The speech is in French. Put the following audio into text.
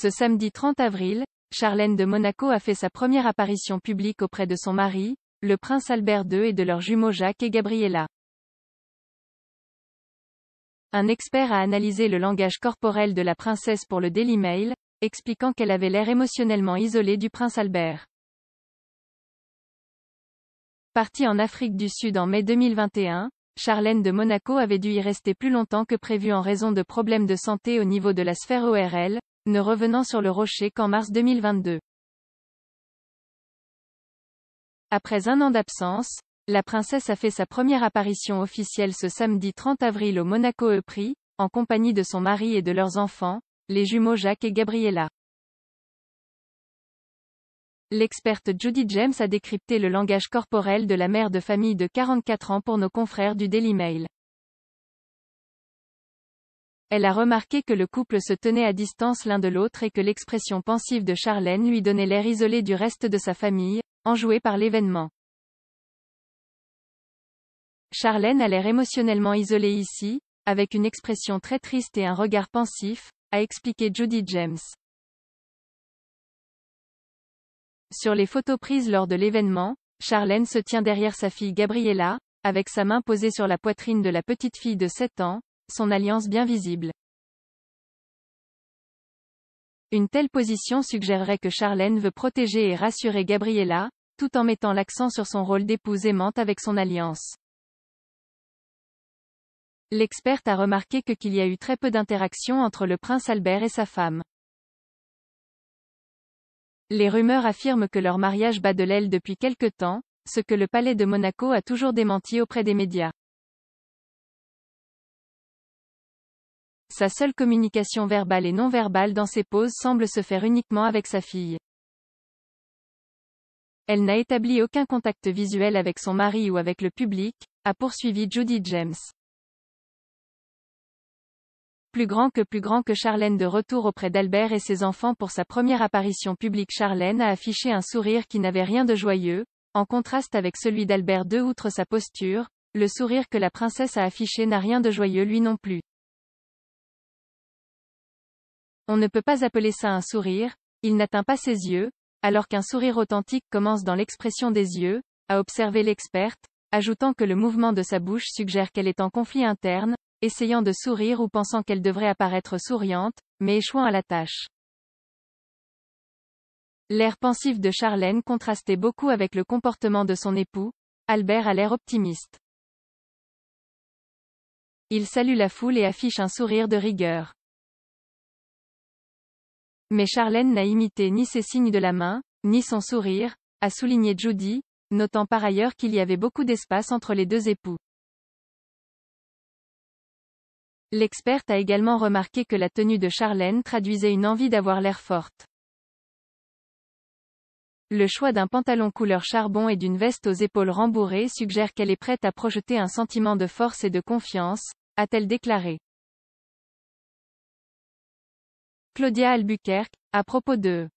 Ce samedi 30 avril, Charlène de Monaco a fait sa première apparition publique auprès de son mari, le prince Albert II et de leurs jumeaux Jacques et Gabriella. Un expert a analysé le langage corporel de la princesse pour le Daily Mail, expliquant qu'elle avait l'air émotionnellement isolée du prince Albert. Partie en Afrique du Sud en mai 2021, Charlène de Monaco avait dû y rester plus longtemps que prévu en raison de problèmes de santé au niveau de la sphère ORL, ne revenant sur le rocher qu'en mars 2022. Après un an d'absence, la princesse a fait sa première apparition officielle ce samedi 30 avril au Monaco e en compagnie de son mari et de leurs enfants, les jumeaux Jacques et Gabriella. L'experte Judy James a décrypté le langage corporel de la mère de famille de 44 ans pour nos confrères du Daily Mail. Elle a remarqué que le couple se tenait à distance l'un de l'autre et que l'expression pensive de Charlène lui donnait l'air isolé du reste de sa famille, enjoué par l'événement. Charlène a l'air émotionnellement isolée ici, avec une expression très triste et un regard pensif, a expliqué Judy James. Sur les photos prises lors de l'événement, Charlène se tient derrière sa fille Gabriella, avec sa main posée sur la poitrine de la petite fille de 7 ans, son alliance bien visible. Une telle position suggérerait que Charlène veut protéger et rassurer Gabriella, tout en mettant l'accent sur son rôle d'épouse aimante avec son alliance. L'experte a remarqué que qu'il y a eu très peu d'interactions entre le prince Albert et sa femme. Les rumeurs affirment que leur mariage bat de l'aile depuis quelque temps, ce que le palais de Monaco a toujours démenti auprès des médias. Sa seule communication verbale et non verbale dans ses pauses semble se faire uniquement avec sa fille. Elle n'a établi aucun contact visuel avec son mari ou avec le public, a poursuivi Judy James. Plus grand que plus grand que Charlène de retour auprès d'Albert et ses enfants pour sa première apparition publique Charlène a affiché un sourire qui n'avait rien de joyeux, en contraste avec celui d'Albert II outre sa posture, le sourire que la princesse a affiché n'a rien de joyeux lui non plus. On ne peut pas appeler ça un sourire, il n'atteint pas ses yeux, alors qu'un sourire authentique commence dans l'expression des yeux, a observé l'experte, ajoutant que le mouvement de sa bouche suggère qu'elle est en conflit interne, essayant de sourire ou pensant qu'elle devrait apparaître souriante, mais échouant à la tâche. L'air pensif de Charlène contrastait beaucoup avec le comportement de son époux, Albert a l'air optimiste. Il salue la foule et affiche un sourire de rigueur. Mais Charlène n'a imité ni ses signes de la main, ni son sourire, a souligné Judy, notant par ailleurs qu'il y avait beaucoup d'espace entre les deux époux. L'experte a également remarqué que la tenue de Charlène traduisait une envie d'avoir l'air forte. Le choix d'un pantalon couleur charbon et d'une veste aux épaules rembourrées suggère qu'elle est prête à projeter un sentiment de force et de confiance, a-t-elle déclaré. Claudia Albuquerque, à propos de